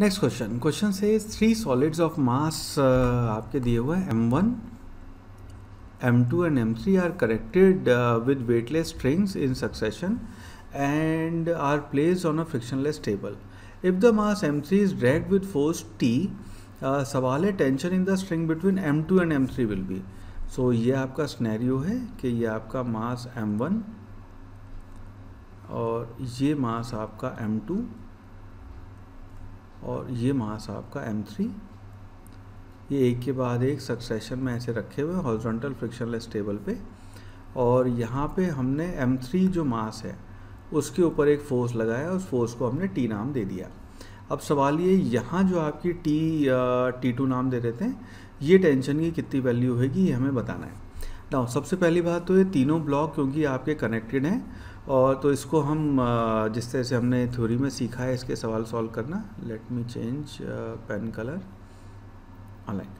next question question से three solids of mass आपके दिए हुए M one M two and M three are connected with weightless strings in succession and are place on a less table if the mass M three is with with force T सवाल है tension in the string between M two and M three will be so ये आपका scenario है कि ये आपका मास M one और ये मास आपका एम टू और ये मास आपका एम थ्री ये एक के बाद एक सक्सेशन में ऐसे रखे हुए हॉरिजॉन्टल फ्रिक्शनलेस टेबल पे और यहाँ पे हमने M3 जो मास है उसके ऊपर एक फोर्स लगाया उस फोर्स को हमने T नाम दे दिया अब सवाल ये यहाँ जो आपकी T टी टू नाम दे देते हैं ये टेंशन की कितनी वैल्यू होगी ये हमें बताना है ना सबसे पहली बात तो ये तीनों ब्लॉक क्योंकि आपके कनेक्टेड हैं और तो इसको हम जिस तरह से हमने थ्योरी में सीखा है इसके सवाल सॉल्व करना let me change pen colour online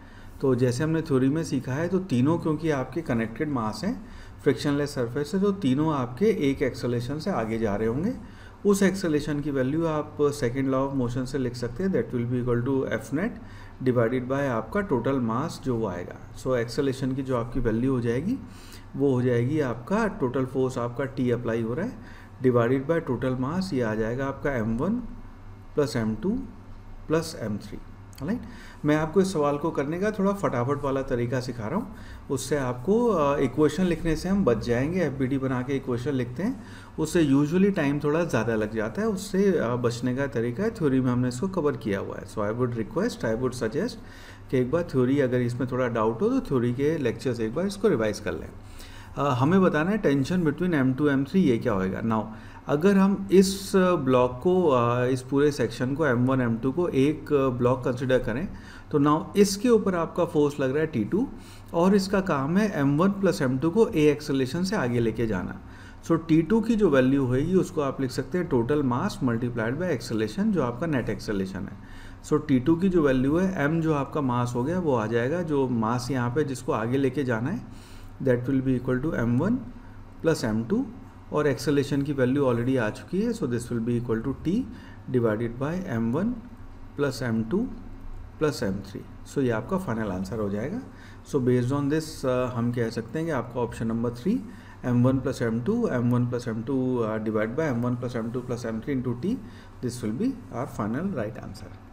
तो जैसे हमने थ्योरी में सीखा है तो तीनों क्योंकि आपके कनेक्टेड मास हैं फ्रिक्शनलेस सरफेस है तो तीनों आपके एक एक्सलेशन से आगे जा रहे होंगे उस एक्सेलेशन की वैल्यू आप सेकेंड लॉ ऑफ मोशन से लिख सकते हैं that will be equal to F net divided by आपका टोटल मास जो वो आएगा सो so, एक्सेलेशन की जो आपकी वैल्यू हो जाएगी वो हो जाएगी आपका टोटल फोर्स आपका टी अप्लाई हो रहा है डिवाइडेड बाय टोटल मास ये आ जाएगा आपका M one plus M two plus M three right मैं आपको इस सवाल को करने का थोड़ा फटाफट वाला तरीका सिखा रहा हूँ उससे आपको इक्वेशन लिखने से हम बच जाएंगे एफ बना के इक्वेशन लिखते हैं उससे यूजुअली टाइम थोड़ा ज़्यादा लग जाता है उससे बचने का तरीका है थ्योरी में हमने इसको कवर किया हुआ है so I would request I would suggest कि एक बार थ्योरी अगर इसमें थोड़ा डाउट हो तो थ्योरी के लेक्चर्स एक बार इसको रिवाइज़ कर लें हमें बताना है tension between M two M three ये क्या होएगा नाउ अगर हम इस ब्लॉक को इस पूरे सेक्शन को एम वन एम टू को एक ब्लॉक कंसिडर करें तो नाउ इसके ऊपर आपका फोर्स लग रहा है टी टू और इसका काम है M one plus M two को ए एक्सलेशन से आगे लेके जाना सो टी टू की जो वैल्यू होगी उसको आप लिख सकते हैं total mass multiplied by acceleration जो आपका नेट एक्सेलेशन है सो टी टू की जो वैल्यू है एम जो आपका मास हो गया वो आ जाएगा जो मास यहाँ पे जिसको आगे लेके जाना है that will be equal to M one plus M two और एक्सेलेशन की वैल्यू ऑलरेडी आ चुकी है so this will be equal to T divided by M one plus M two plus M three सो ये आपका फाइनल आंसर हो जाएगा सो बेस्ड ऑन दिस हम कह सकते हैं कि आपका option number three M one plus M two M one plus M two divide by M one plus M two plus M three into T this will be our final right answer